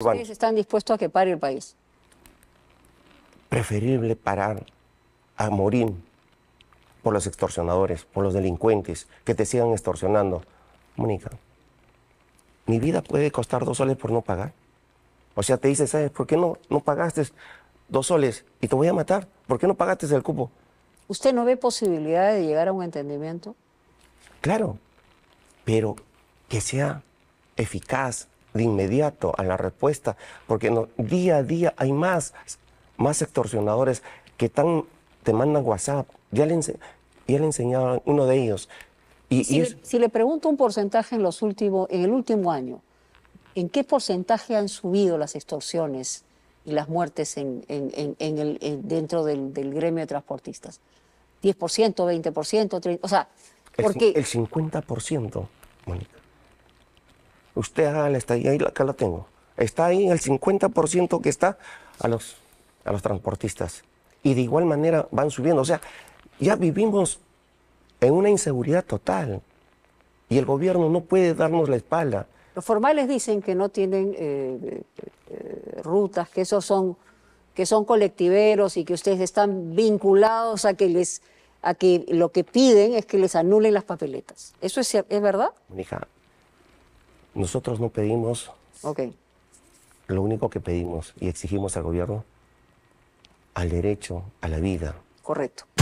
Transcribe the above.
¿Ustedes están dispuestos a que pare el país? Preferible parar a morir por los extorsionadores, por los delincuentes que te sigan extorsionando. Mónica, mi vida puede costar dos soles por no pagar. O sea, te dice, ¿sabes por qué no, no pagaste dos soles y te voy a matar? ¿Por qué no pagaste el cupo? ¿Usted no ve posibilidad de llegar a un entendimiento? Claro, pero que sea eficaz, de inmediato a la respuesta, porque no, día a día hay más, más extorsionadores que tan, te mandan WhatsApp. Ya le, ya uno de ellos. Y, si, le pregunto un porcentaje en, los últimos, en el último año, ¿en qué porcentaje han subido las extorsiones y las muertes en, el, dentro del, gremio de transportistas? ¿10%, 20%, 30%? O sea, porque... El, el 50%, Mónica usted la está ahí, acá la tengo. Está ahí el 50% que está a los, a los transportistas. Y de igual manera van subiendo. O sea, ya vivimos en una inseguridad total. Y el gobierno no puede darnos la espalda. Los formales dicen que no tienen eh, eh, rutas, que esos son que son colectiveros y que ustedes están vinculados a que les a que lo que piden es que les anulen las papeletas. ¿Eso es, es verdad? Nosotros no pedimos. Ok. Lo único que pedimos y exigimos al gobierno, al derecho a la vida. Correcto.